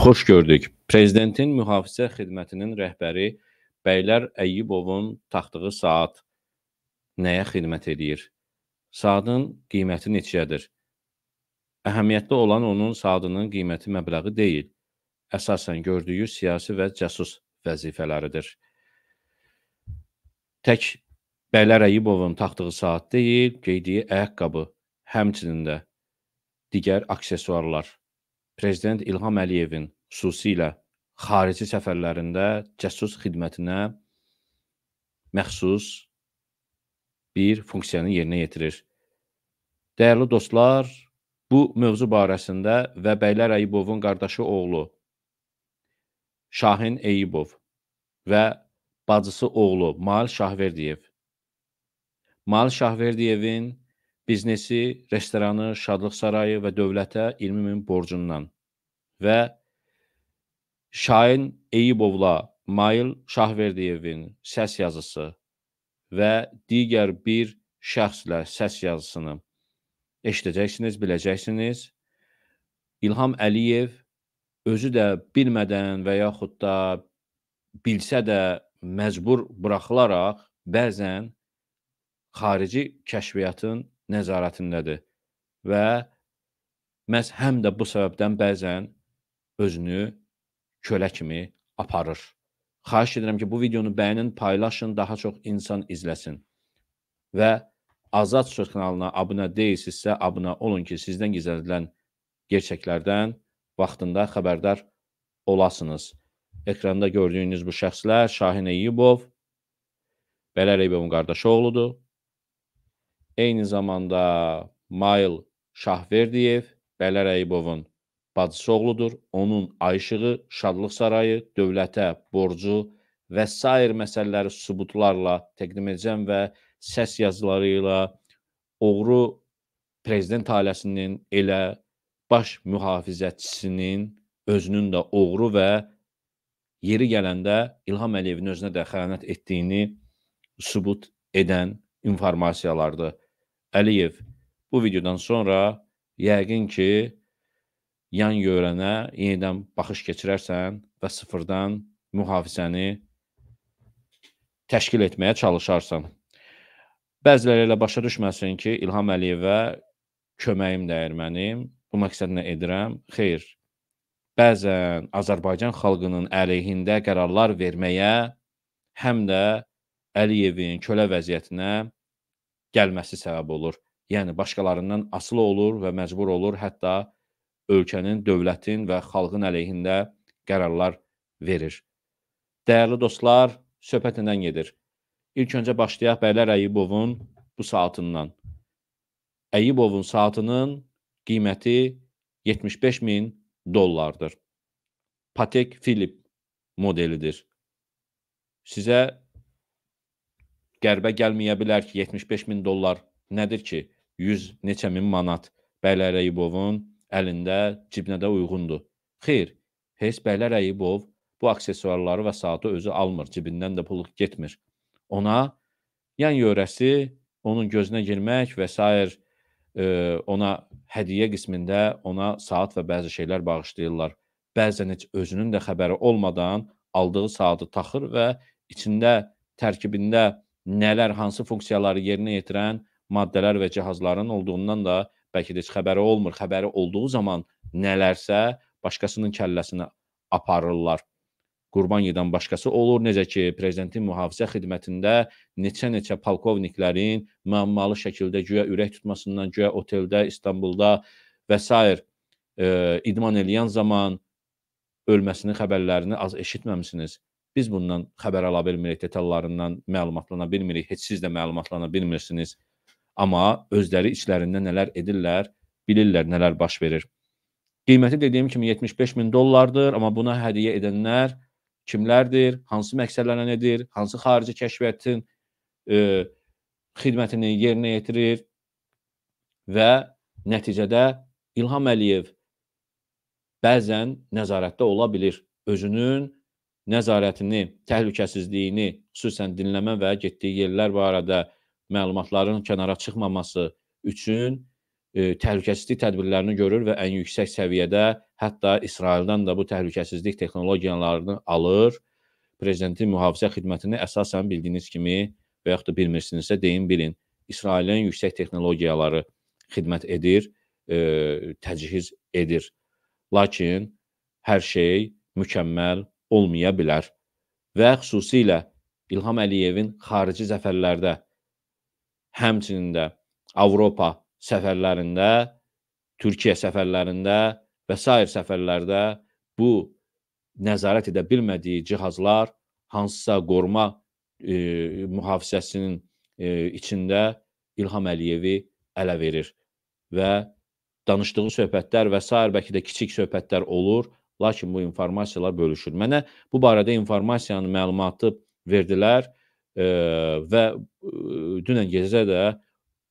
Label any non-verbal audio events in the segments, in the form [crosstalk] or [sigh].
Xoş gördük. Prezidentin mühafizə xidmətinin rəhbəri Bəylər Əyyubovun taxtığı saat nəyə xidmət edir? Saatın qiyməti neçədir? Əhəmiyyətli olan onun saatının qiyməti məbləği deyil, əsasən gördüyü siyasi və cəsus vəzifələridir. Tək Bəylər Əyyubovun taxtığı saat deyil, geydiyi ayaqqabı, həmçinin də digər aksesuarlar prezident İlham Əliyevin xüsusilə xarici səfərlərində cəsus xidmətinə məxsus bir funksiyanı yerinə yetirir. Dəyərli dostlar, bu mövzu barəsində və Bəylər Əyibovun qardaşı oğlu Şahin Əyibov və bacısı oğlu Mal Şahverdiyev Mal Şahverdiyevin biznesi, restoranı, şadlıq sarayı və dövlətə 20 min borcundan və Şahin Eyibovla Mail Şahverdiyevin səs yazısı və digər bir şəxslə səs yazısını eşidəcəksiniz, biləcəksiniz. İlham Əliyev özü də bilmədən və yaxud da bilsə də məcbur buraxılaraq bəzən xarici kəşfiyyatın nəzarətindədir və məhz həm də bu səbəbdən bəzən özünü kölə kimi aparır. Xahiş edirəm ki, bu videonu bəyənin, paylaşın, daha çox insan izləsin. Və Azad Söz kanalına abunə deyilsinizsə, abunə olun ki, sizdən gizlədilən gerçəklərdən vaxtında xəbərdar olasınız. Ekranda gördüyünüz bu şəxslər Şahin Eyyubov, Bələr Eyyubovun qardaşı oğludur. Eyni zamanda Mail Şahverdiyev Bələ Rəyibovun bacısı oğludur. Onun Ayşığı Şadlıq Sarayı dövlətə borcu və sair məsələləri sübutlarla təqdim edəcəm və səs yazıları ilə oğru prezident ailəsinin elə baş mühafizəçisinin özünün də oğru və yeri gələndə İlham Əliyevin özünə də xəyanət etdiyini sübut edən informasiyalardır. Əliyev bu videodan sonra yəqin ki, yan yörənə yenidən baxış keçirərsən və sıfırdan mühafizəni təşkil etməyə çalışarsan. Bəziləri elə başa düşməsin ki, İlham Əliyevə köməyim dəyir mənim, bu məqsədlə edirəm. Xeyr. Bəzən Azərbaycan xalqının əleyhində qərarlar verməyə həm də Əliyevin kölə vəziyyətinə gəlməsi səbəb olur. Yəni başqalarından asılı olur və məcbur olur, hətta ölkənin, dövlətin və xalqın əleyhində qərarlar verir. Dəyərli dostlar, söhbətindən gedir. İlk öncə başlayaq Bəylər Əyibovun bu saatından. Əyibovun saatının qiyməti 75 min dollardır. Patek Philip modelidir. Sizə qərbə gəlməyə bilər ki, 75 min dollar nədir ki, 100 neçə min manat Bəylər Əyibovun əlində cibinə də uyğundur. Xeyr, heç Bəylər Əyibov bu aksesuarları və saatı özü almır, cibindən də pul getmir. Ona yan yörəsi, onun gözünə girmək və s. E, ona hədiyyə qismində ona saat və bəzi şeylər bağışlayırlar. Bəzən heç özünün də xəbəri olmadan aldığı saatı taxır və içində tərkibində nələr, hansı funksiyaları yerinə yetirən maddələr və cihazların olduğundan da bəlkə də heç xəbəri olmur. Xəbəri olduğu zaman nələrsə başqasının kəlləsinə aparırlar. Qurban yedən başqası olur. Necə ki, prezidentin mühafizə xidmətində neçə-neçə polkovniklərin müəmmalı şəkildə güya ürək tutmasından, güya oteldə, İstanbulda və s. E, idman eləyən zaman ölməsinin xəbərlərini az eşitməmisiniz. Biz bundan xəbər ala bilmirik, detallarından məlumatlana bilmirik, heç siz də məlumatlana bilmirsiniz. Amma özləri içlərində nələr edirlər, bilirlər nələr baş verir. Qiyməti dediyim kimi 75 min dollardır, amma buna hədiyyə edənlər kimlərdir, hansı məqsədlərlə nedir, hansı xarici kəşfiyyatın e, xidmətini yerinə yetirir və nəticədə İlham Əliyev bəzən nəzarətdə ola bilir. Özünün nəzarətini, təhlükəsizliyini, xüsusən dinləmə və getdiyi yerlər barədə məlumatların kənara çıxmaması üçün e, təhlükəsizlik tədbirlərini görür və ən yüksək səviyyədə hətta İsraildən də bu təhlükəsizlik texnologiyalarını alır. Prezidentin mühafizə xidmətini əsasən bildiyiniz kimi və yaxud da bilmirsinizsə deyin bilin. İsrailin yüksək texnologiyaları xidmət edir, e, təchiz edir. Lakin hər şey mükəmməl olmaya bilər və xüsusilə İlham Əliyevin xarici zəfərlərdə, həmçinin də Avropa səfərlərində, Türkiyə səfərlərində və sair səfərlərdə bu nəzarət edə bilmədiyi cihazlar hansısa qoruma e, mühafizəsinin e, içində İlham Əliyevi ələ verir və danışdığı söhbətlər və sair bəlkə də kiçik söhbətlər olur Lakin bu informasiyalar bölüşür. Mənə bu barədə informasiyanın məlumatı verdilər e, və e, dünən gecə də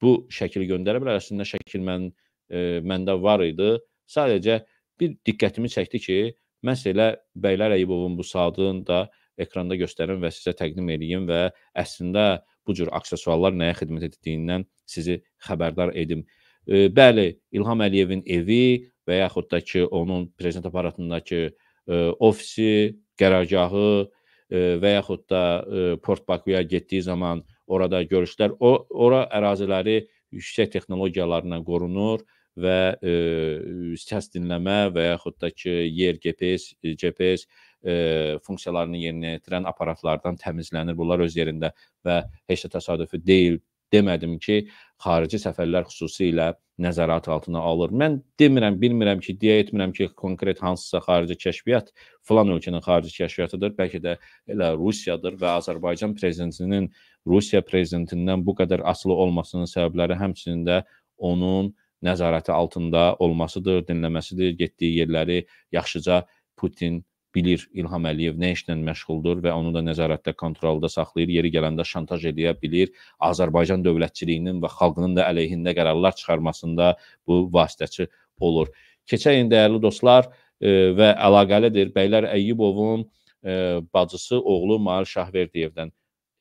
bu şəkili göndəriblər. Əslində şəkil mən e, məndə var idi. Sadəcə bir diqqətimi çəkdi ki, məhz elə Bəylər Əyibovun bu saatını da ekranda göstərim və sizə təqdim edeyim və əslində bu cür aksesuarlar nəyə xidmət etdiyindən sizi xəbərdar edim. E, bəli, İlham Əliyevin evi və yaxud da ki, onun prezident aparatındakı ə, e, ofisi, qərargahı ə, e, və yaxud da ə, e, Port Bakuya getdiyi zaman orada görüşlər, o ora əraziləri yüksək texnologiyalarla qorunur və ə, səs dinləmə və yaxud da ki, yer GPS, GPS ə, funksiyalarını yerinə yetirən aparatlardan təmizlənir. Bunlar öz yerində və heç də təsadüfi deyil demədim ki, xarici səfərlər xüsusilə nəzarət altına alır. Mən demirəm, bilmirəm ki, deyə etmirəm ki, konkret hansısa xarici kəşfiyyat filan ölkənin xarici kəşfiyyatıdır, bəlkə də elə Rusiyadır və Azərbaycan prezidentinin Rusiya prezidentindən bu qədər asılı olmasının səbəbləri həmçinin də onun nəzarəti altında olmasıdır, dinləməsidir, getdiyi yerləri yaxşıca Putin bilir İlham Əliyev nə işlə məşğuldur və onu da nəzarətdə, kontrolda saxlayır, yeri gələndə şantaj edə bilir. Azərbaycan dövlətçiliyinin və xalqının da əleyhində qərarlar çıxarmasında bu vasitəçi olur. Keçək in dəyərli dostlar e, və əlaqəlidir Bəylər Əyyubovun e, bacısı oğlu Mahir Şahverdiyevdən.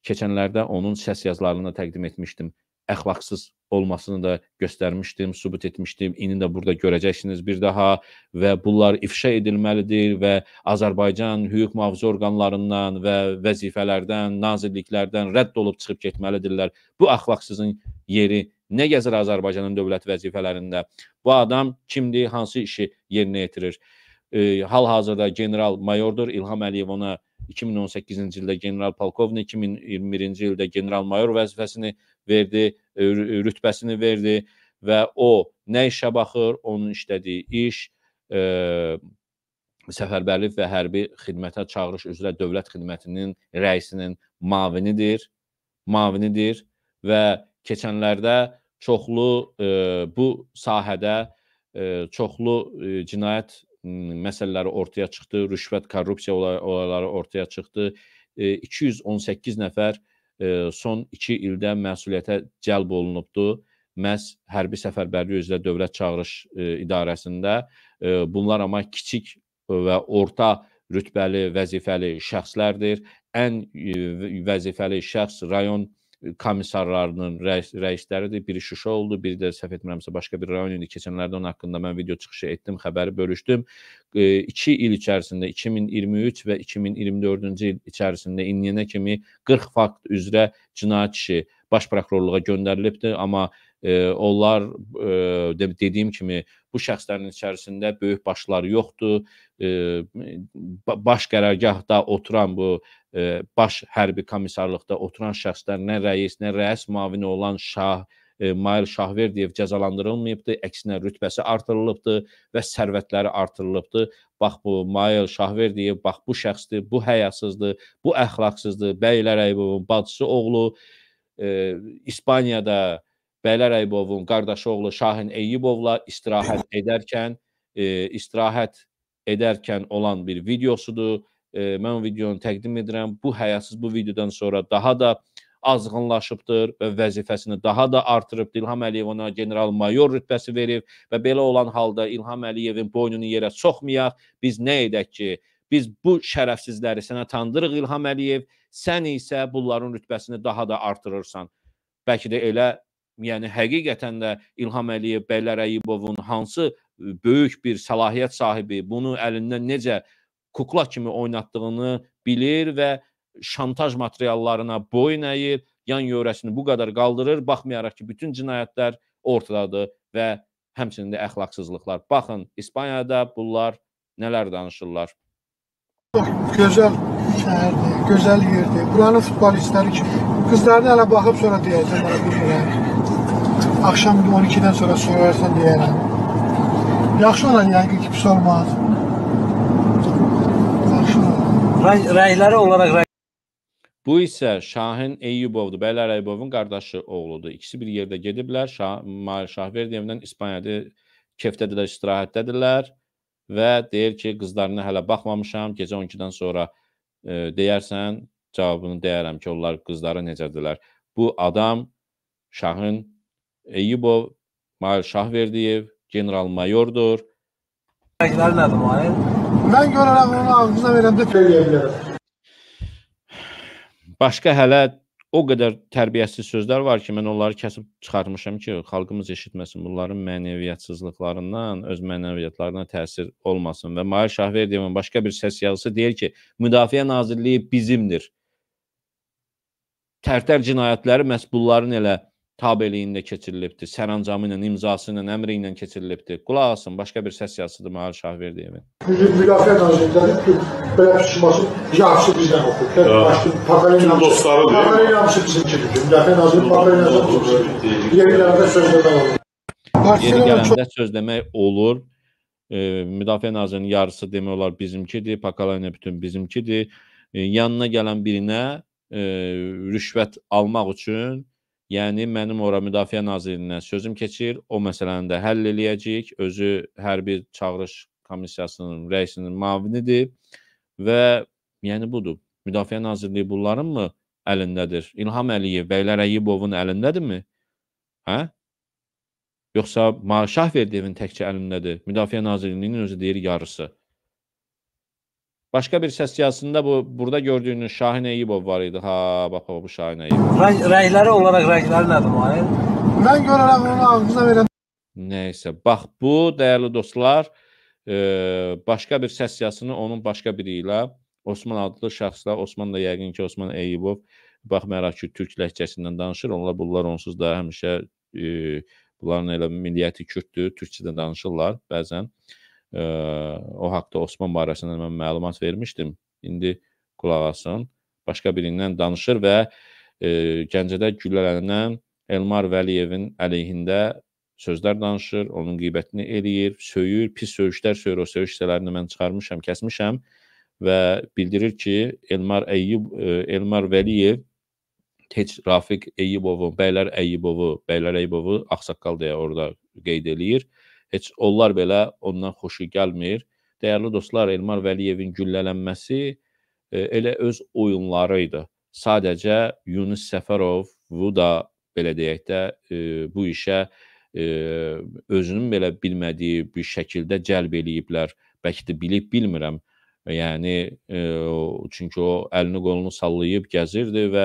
Keçənlərdə onun səs yazılarını təqdim etmişdim əxlaqsız olmasını da göstərmişdim, sübut etmişdim. İndi də burada görəcəksiniz bir daha və bunlar ifşa edilməlidir və Azərbaycan hüquq mühafizə orqanlarından və vəzifələrdən, nazirliklərdən rədd olub çıxıb getməlidirlər. Bu əxlaqsızın yeri nə gəzir Azərbaycanın dövlət vəzifələrində? Bu adam kimdir, hansı işi yerinə yetirir? E, Hal-hazırda general mayordur İlham Əliyev ona 2018-ci ildə general polkovnik, 2021-ci ildə general mayor vəzifəsini verdi, rütbəsini verdi və o nə işə baxır, onun işlədiyi iş e, səfərbərlik və hərbi xidmətə çağırış üzrə dövlət xidmətinin rəisinin mavinidir, mavinidir və keçənlərdə çoxlu e, bu sahədə e, çoxlu e, cinayət məsələləri ortaya çıxdı, rüşvət, korrupsiya olayları ortaya çıxdı. E, 218 nəfər e, son iki ildə məsuliyyətə cəlb olunubdur. Məhz Hərbi Səfərbərlik üzrə Dövlət Çağırış İdarəsində bunlar amma kiçik və orta rütbəli vəzifəli şəxslərdir. Ən vəzifəli şəxs rayon komissarlarının rəis, rəisləridir. Biri Şuşa oldu, biri də səhv etmirəmsə başqa bir rayon idi. Keçənlərdə onun haqqında mən video çıxışı etdim, xəbəri bölüşdüm. 2 e, il içərisində 2023 və 2024-cü il içərisində indiyənə kimi 40 fakt üzrə cinayət işi baş prokurorluğa göndərilibdir, amma E, onlar e, dediyim kimi bu şəxslərin içərisində böyük başları yoxdur. E, baş qərargahda oturan bu e, baş hərbi komissarlıqda oturan şəxslər nə rəis, nə rəis mavini olan şah e, Mail Şahverdiyev cəzalandırılmayıbdı, əksinə rütbəsi artırılıbdı və sərvətləri artırılıbdı. Bax bu Mail Şahverdiyev, bax bu şəxsdir, bu həyasızdır, bu əxlaqsızdır. Bəylər Əybovun bacısı oğlu e, İspaniyada Bəylər Əybovun qardaşı oğlu Şahin Eyyibovla istirahət [clears throat] edərkən e, istirahət edərkən olan bir videosudur. E, mən o videonu təqdim edirəm. Bu həyasız bu videodan sonra daha da azğınlaşıbdır və vəzifəsini daha da artırıb İlham Əliyev ona general-mayor rütbəsi verib və belə olan halda İlham Əliyevin boynunu yerə soxmayaq. Biz nə edək ki, biz bu şərəfsizləri sənə tandırıq İlham Əliyev, sən isə bunların rütbəsini daha da artırırsan. Bəlkə də elə yəni həqiqətən də İlham Əliyev, Bəylər Əyibovun hansı böyük bir səlahiyyət sahibi bunu əlindən necə kukla kimi oynatdığını bilir və şantaj materiallarına boyun əyir, yan yörəsini bu qədər qaldırır, baxmayaraq ki, bütün cinayətlər ortadadır və həmçinin də əxlaqsızlıqlar. Baxın, İspaniyada bunlar nələr danışırlar. Gözəl şəhərdir, gözəl yerdir. Buranın futbolistləri kimi. Qızlarına hələ baxıb sonra deyəcəm. Axşam 12-dən sonra sorarsan deyərəm. Yaxşı olar yəqin ki, pis olmaz. Yaxşı olar. Rəy, rəyləri olaraq rəy Bu isə Şahin Eyyubovdur. Bəli Əyyubovun qardaşı oğludur. İkisi bir yerdə gediblər. Şah, Şahverdiyevdən İspaniyada keftədirlər, istirahətdədirlər və deyir ki, qızlarına hələ baxmamışam, gecə 12-dən sonra e, deyərsən, cavabını deyərəm ki, onlar qızları necədirlər. Bu adam Şahın Eyübov, Mahir Şahverdiyev general-mayordur. Rəqlər nədir Mahir? Mən görərəm onun ağzına verəndə söyləyə bilərəm. Başqa hələ o qədər tərbiyəsiz sözlər var ki, mən onları kəsib çıxarmışam ki, xalqımız eşitməsin bunların mənəviyyatsızlıqlarından, öz mənəviyyatlarına təsir olmasın və Mahir Şahverdiyevin başqa bir səs yazısı deyir ki, Müdafiə Nazirliyi bizimdir. Tərtər cinayətləri məhz bunların elə tabeliyində keçirilibdir, sərəncamı ilə, imzası ilə, əmri ilə keçirilibdir. Qulaq asın, başqa bir səs yazısıdır Mahal Şahverdiyevin. Müdafiə nazirləri ki, belə pişmaşı yaxşı bizdən oxuyur. Hə. Başqa Pakarın dostları deyil. Pakarın yaxşı bizimkidir. Müdafiə nazirləri Pakarın yaxşı bizimkidir. Yeni gələndə söz demək olur. Yeni gələndə söz demək olur. E, müdafiə nazirinin yarısı demək olar bizimkidir, Pakarın bütün bizimkidir. E, yanına gələn birinə e, rüşvət almaq üçün Yəni mənim ora Müdafiə Nazirliyindən sözüm keçir, o məsələni də həll eləyəcəyik. Özü hərbi çağırış komissiyasının rəisinin müavinidir və yəni budur. Müdafiə Nazirliyi bunlarınmı əlindədir? İlham Əliyev, Bəylər Əyibovun əlindədirmi? Hə? Yoxsa Şahverdiyevin təkcə əlindədir? Müdafiə Nazirliyinin özü deyir yarısı. Başqa bir səs siyasətində bu burada gördüyünüz Şahin Eyübov var idi. Ha, bax o bu Şahin Eyübov. Rəng, rəngləri olaraq rəngləri nədir Mahir? Mən görərəm onu ağzına verəm. Nəysə, bax bu dəyərli dostlar, e, başqa bir səs siyasətini onun başqa biri ilə Osman adlı şəxslər, Osman da yəqin ki, Osman Eyübov baxmayaraq ki, türk ləhcəsindən danışır, onlar bunlar onsuz da həmişə e, bunların elə milliyyəti kürddür, türkçədə danışırlar bəzən. E, Ə, o haqda Osman barəsində mən məlumat vermişdim. İndi qulaq asın. Başqa birindən danışır və e, Gəncədə güllələnən Elmar Vəliyevin əleyhində sözlər danışır, onun qeybətini eləyir, söyür, pis söyüşlər söyür. O söyüş hissələrini mən çıxarmışam, kəsmişəm və bildirir ki, Elmar Əyyub Elmar Vəliyev heç Rafiq Əyyibovu, Bəylər Əyyibovu, Bəylər Əyyibovu ağsaqqal deyə orada qeyd eləyir. E, heç onlar belə ondan xoşu gəlmir. Dəyərli dostlar, Elmar Vəliyevin güllələnməsi e, elə öz oyunları idi. Sadəcə Yunus Səfərov bu da belə deyək də e, bu işə e, özünün belə bilmədiyi bir şəkildə cəlb eləyiblər. Bəlkə də bilib bilmirəm. Yəni çünki o əlini qolunu sallayıb gəzirdi və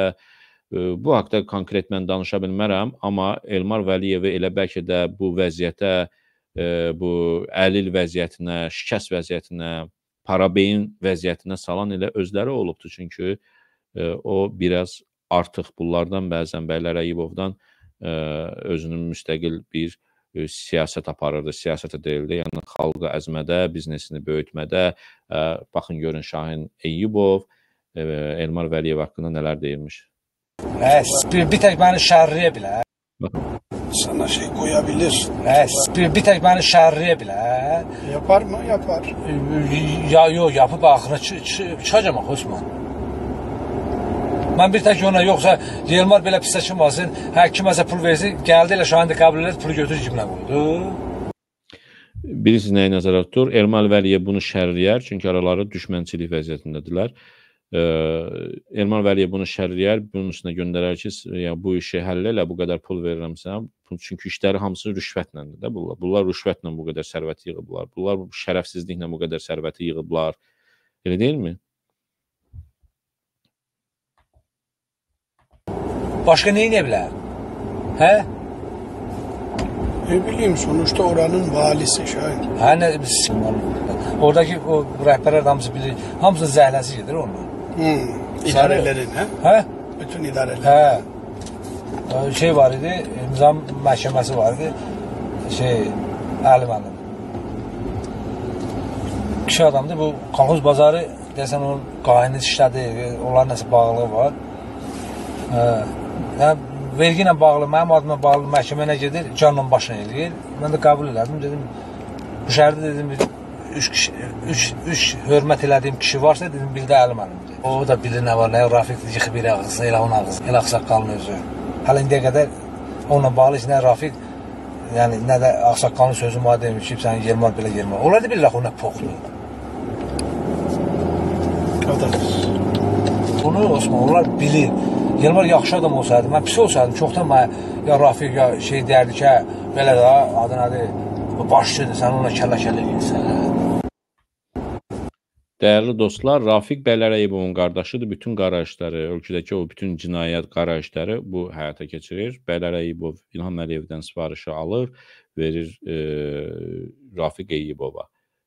bu haqqda konkret mən danışa bilmərəm, amma Elmar Vəliyevi elə bəlkə də bu vəziyyətə bu əlil vəziyyətinə, şikəst vəziyyətinə, parabeyin vəziyyətinə salan elə özləri olubdu. Çünki o biraz artıq bunlardan bəzən Bəylər Əyibovdan özünün müstəqil bir siyasət aparırdı, siyasətə deyildi. Yəni xalqı əzmədə, biznesini böyütmədə, baxın görün Şahin Əyibov, Elmar Vəliyev haqqında nələr deyirmiş. Ə, bir tək məni şərriyə bilər. Baxın sana şey koyabilir. He, bir, bir tək məni şərriyə bilə. Yapar mı? Yapar. Ya yox, yapıb axırına çıxacam axı Osman. Mən bir tək ona yoxsa Yelmar belə pisdə çıxmasın, hə kiməsə pul versin, gəldi elə şahidi qəbul edir, pulu götürür cibinə qoydu. Bilirsiniz nəyi nəzərdə tutur? Ermal Vəliyev bunu şərləyər, çünki araları düşmənçilik vəziyyətindədirlər. Ə, Erman Vəliyev bunu şərləyər, bunun üstünə göndərər ki, yəni bu işi həll elə, bu qədər pul verirəm sənə, baxın, çünki işləri hamısı rüşvətlədir də bunlar. Bunlar rüşvətlə bu qədər sərvət yığıblar. Bunlar şərəfsizliklə bu qədər sərvəti yığıblar. Elə deyilmi? Başqa nə edə bilər? Hə? Ne bileyim sonuçta oranın valisi şahin. Hə nə bilsin onu. Oradakı o rəhbərlər hamısı bilir. Hamısı zəhləsi gedir onunla. Hmm. İdarələrin hə? Hə? Bütün idarələr. Hə şey var idi, imza məhkəməsi var idi. Şey Əli müəllim. Kişi adamdır. Bu kolxoz bazarı desən onun qayını işlədi, onların nəsə bağlılığı var. Hə, vergi ilə bağlı, mənim adıma bağlı məhkəmə nə gedir? Canla başına eləyir. Mən də qəbul elədim, dedim bu şərti dedim 3 3 3 hörmət elədiyim kişi varsa dedim bir də Əli müəllimdir. O da bilir nə var, nə Rafiq yıxıb bir ağızı, elə onun ağızı, elə ağsaqqalın özü. Hələ indiyə qədər onunla bağlı heç nə Rafiq yəni nə də ağsaqqalın sözü mənə demiş ki, sənin 20 var belə 20 var. Onlar da bilirlər o nə poxdur. Bunu Osman, onlar bilir. Yılmar yaxşı adam olsaydı, mən pis olsaydım, çoxdan mənə ya Rafiq, ya şey deyərdi ki, hə, belə də, adı nədir, Bu başçıdır, sən ona kələkəl eləyirsən. Dəyərli dostlar, Rafiq Bələrəyevovun qardaşıdır. Bütün qarajları, ölkədəki o bütün cinayət qarajları bu həyata keçirir. Bələrəyevov İlham Əliyevdən sifarişi alır, verir e, Rafiq Əyibova.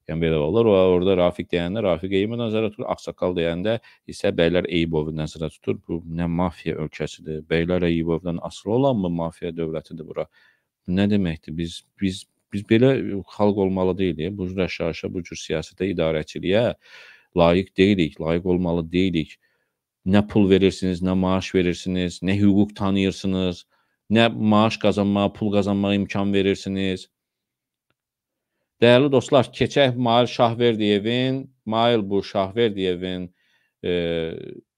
Yəni belə olur. O orada Rafiq deyəndə Rafiq Eyibov nəzərdə tutur, ağsaqqal deyəndə isə bəylər Eyibovu nəzərdə tutur. Bu nə mafiya ölkəsidir? Bəylər Eyibovdan asılı olanmı mafiya dövlətidir bura? Bu nə deməkdir? Biz biz biz belə e, xalq olmalı deyilik. E, bu cür aşağı-aşağı, bu cür siyasətə, idarəçiliyə layiq deyilik, layiq olmalı deyilik. Nə pul verirsiniz, nə maaş verirsiniz, nə hüquq tanıyırsınız, nə maaş qazanmağa, pul qazanmağa imkan verirsiniz. Dəyərli dostlar, keçək Mail Şahverdiyevin, Mail bu Şahverdiyevin e,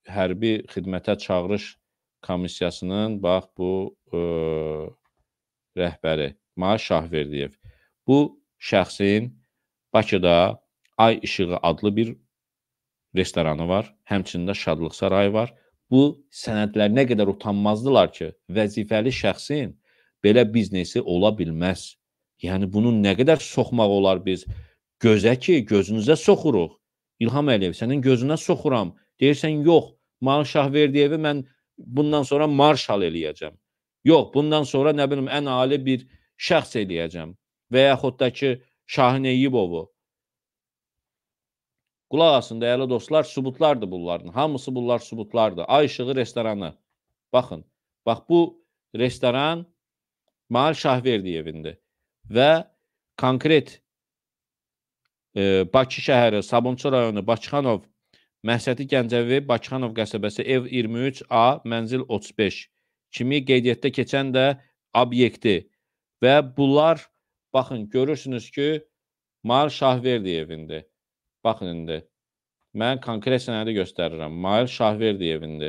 hərbi xidmətə çağırış komissiyasının bax bu e, rəhbəri Mayə Şahverdiyev. Bu şəxsin Bakıda Ay İşığı adlı bir restoranı var. Həmçində Şadlıq sarayı var. Bu sənədlər nə qədər utanmazdılar ki, vəzifəli şəxsin belə biznesi ola bilməz. Yəni bunu nə qədər soxmaq olar biz? Gözə ki, gözünüzə soxuruq. İlham Əliyev, sənin gözünə soxuram. Deyirsən, yox, Marş Şahverdiyevi mən bundan sonra marşal eləyəcəm. Yox, bundan sonra nə bilim ən ali bir şəxs eləyəcəm və yaxud da ki, Şahin Eyübovu. Qulaq asın, dəyərli dostlar, sübutlardır bunların. Hamısı bunlar sübutlardır. Ay işığı restoranı. Baxın, bax bu restoran Mahal Şahverdiyevindir və konkret e, Bakı şəhəri, Sabunçu rayonu, Bakıxanov, Məhsəti Gəncəvi, Bakıxanov qəsəbəsi, ev 23A, mənzil 35 kimi qeydiyyətdə keçən də obyekti Və bunlar, baxın, görürsünüz ki, Mail Şahverdiyevindi. Baxın indi. Mən konkret sənədi göstərirəm. Mail Şahverdiyevindi.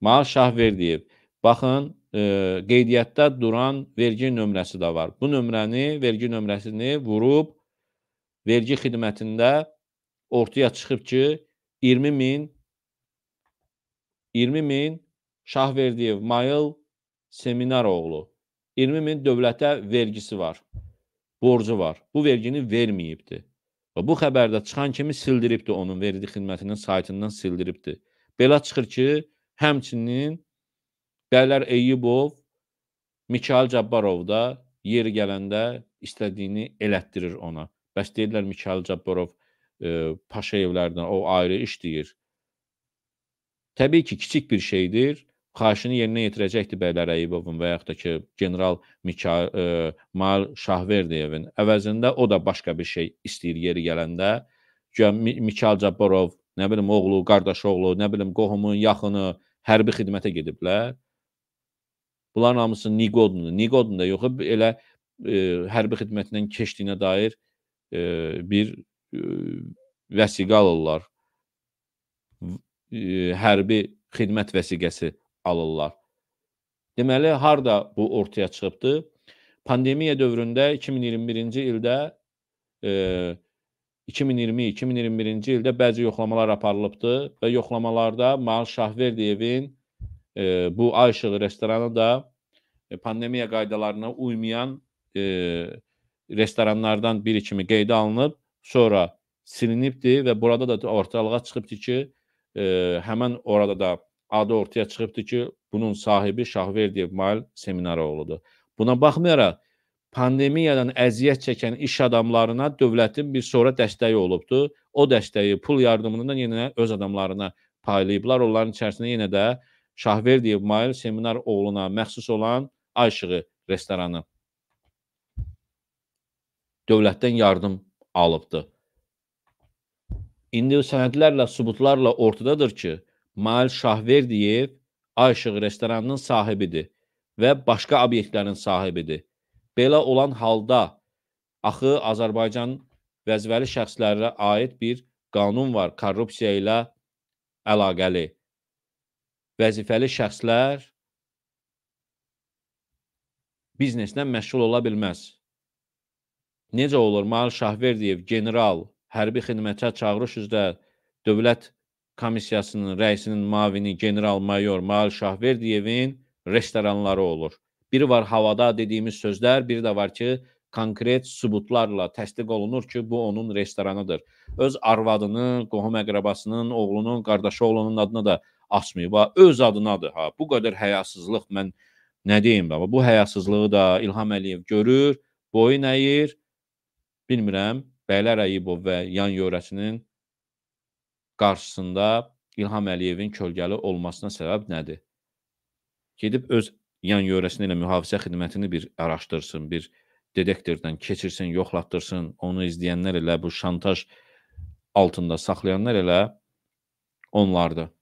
Mail Şahverdiyev. Baxın, e, qeydiyyatda duran vergi nömrəsi də var. Bu nömrəni, vergi nömrəsini vurub vergi xidmətində ortaya çıxıb ki, 20 min 20 min Şahverdiyev Mail Seminoğlu 20 min dövlətə vergisi var, borcu var. Bu vergini verməyibdir. Və bu xəbərdə çıxan kimi sildiribdir onun vergi xidmətinin saytından sildiribdir. Belə çıxır ki, həmçinin Bəylər Eyyubov Mikail Cabbarov da yeri gələndə istədiyini elətdirir ona. Bəs deyirlər Mikail Cabbarov e, Paşayevlərdən o ayrı işləyir. Təbii ki, kiçik bir şeydir xahişini yerinə yetirəcəkdi Bəylər Əyibovun və yaxud da ki, general Mikail e, Mal Şahverdiyevin. Əvəzində o da başqa bir şey istəyir yeri gələndə. Güya Mikail Cabbarov, nə bilim oğlu, qardaş oğlu, nə bilim qohumun yaxını hərbi xidmətə gediblər. Bunların hamısı Nigodun, Nigodun da yox, hə, elə e, hərbi xidmətindən keçdiyinə dair e, bir e, vəsiqə alırlar. E, hərbi xidmət vəsiqəsi alırlar. Deməli, harda bu ortaya çıxıbdı? Pandemiya dövründə 2021-ci ildə e, 2020-2021-ci ildə bəzi yoxlamalar aparılıbdı və yoxlamalarda Mal Şahverdiyevin e, bu Ayşıq restoranı da e, pandemiya qaydalarına uymayan e, restoranlardan biri kimi qeydə alınıb, sonra silinibdi və burada da ortalığa çıxıbdı ki, e, həmən orada da adı ortaya çıxıbdır ki, bunun sahibi Şahverdiyev Mail Seminaroğludur. Buna baxmayaraq, pandemiyadan əziyyət çəkən iş adamlarına dövlətin bir sonra dəstəyi olubdu. O dəstəyi pul yardımından yenə öz adamlarına paylayıblar. Onların içərisində yenə də Şahverdiyev Mail Seminar oğluna məxsus olan Ayşığı restoranı dövlətdən yardım alıbdı. İndi sənədlərlə, sübutlarla ortadadır ki, Mail Şahverdiyev Ayşıq restoranının sahibidir və başqa obyektlərin sahibidir. Belə olan halda axı Azərbaycan vəzifəli şəxslərə aid bir qanun var, korrupsiya ilə əlaqəli. Vəzifəli şəxslər bizneslə məşğul ola bilməz. Necə olur? Mal Şahverdiyev general hərbi xidmətə çağırış üzrə Dövlət Komissiyasının rəisinin mavini general-mayor Maal Şahverdiyevin restoranları olur. Biri var havada dediyimiz sözlər, biri də var ki, konkret sübutlarla təsdiq olunur ki, bu onun restoranıdır. Öz arvadını, qohum əqrəbasının, oğlunun, qardaşı oğlunun adını da asmayıb, öz adınadır ha. Bu qədər həyasızlıq mən nə deyim baba? Bu həyasızlığı da İlham Əliyev görür, boyun əyir. Bilmirəm, Bəylər Əyibov və yan yörəsinin qarşısında İlham Əliyevin kölgəli olmasına səbəb nədir? Gedib öz yan yörəsində ilə mühafizə xidmətini bir araşdırsın, bir detektordan keçirsin, yoxlatdırsın, onu izləyənlər elə bu şantaj altında saxlayanlar elə onlardır.